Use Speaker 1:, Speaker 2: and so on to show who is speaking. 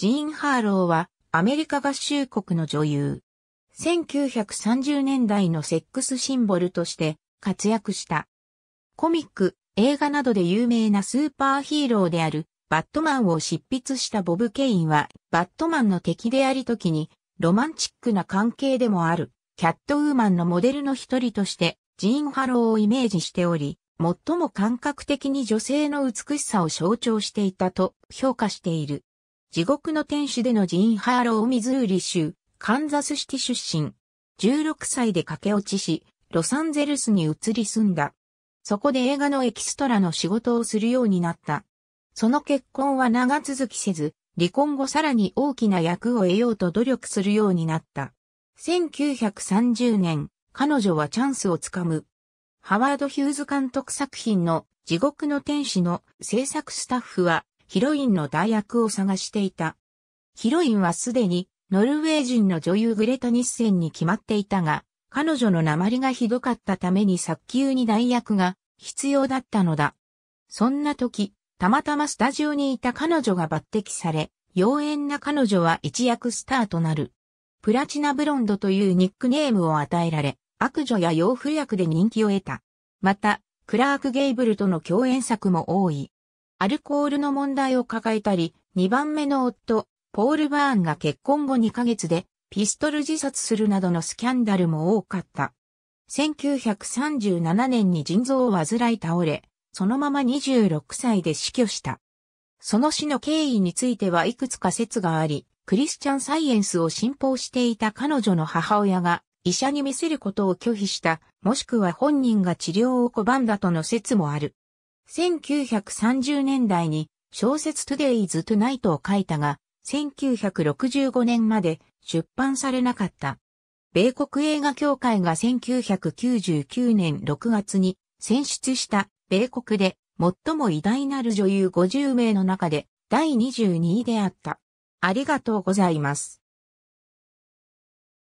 Speaker 1: ジーン・ハーローはアメリカ合衆国の女優。1930年代のセックスシンボルとして活躍した。コミック、映画などで有名なスーパーヒーローであるバットマンを執筆したボブ・ケインはバットマンの敵であり時にロマンチックな関係でもあるキャットウーマンのモデルの一人としてジーン・ハローをイメージしており、最も感覚的に女性の美しさを象徴していたと評価している。地獄の天使でのジーン・ハーロー・ミズーリ州、カンザスシティ出身。16歳で駆け落ちし、ロサンゼルスに移り住んだ。そこで映画のエキストラの仕事をするようになった。その結婚は長続きせず、離婚後さらに大きな役を得ようと努力するようになった。1930年、彼女はチャンスをつかむ。ハワード・ヒューズ監督作品の地獄の天使の制作スタッフはヒロインの代役を探していた。ヒロインはすでにノルウェー人の女優グレタ・ニッセンに決まっていたが、彼女の鉛がひどかったために早急に代役が必要だったのだ。そんな時、たまたまスタジオにいた彼女が抜擢され、妖艶な彼女は一躍スターとなる。プラチナブロンドというニックネームを与えられ、悪女や洋風役で人気を得た。また、クラーク・ゲイブルとの共演作も多い。アルコールの問題を抱えたり、2番目の夫、ポール・バーンが結婚後2ヶ月でピストル自殺するなどのスキャンダルも多かった。1937年に腎臓を患い倒れ、そのまま26歳で死去した。その死の経緯についてはいくつか説があり、クリスチャンサイエンスを信奉していた彼女の母親が医者に見せることを拒否した、もしくは本人が治療を拒んだとの説もある。1930年代に小説トゥデイズ・トゥナイトを書いたが、1965年まで出版されなかった。米国映画協会が1999年6月に選出した米国で最も偉大なる女優50名の中で第22位であった。ありがとうございます。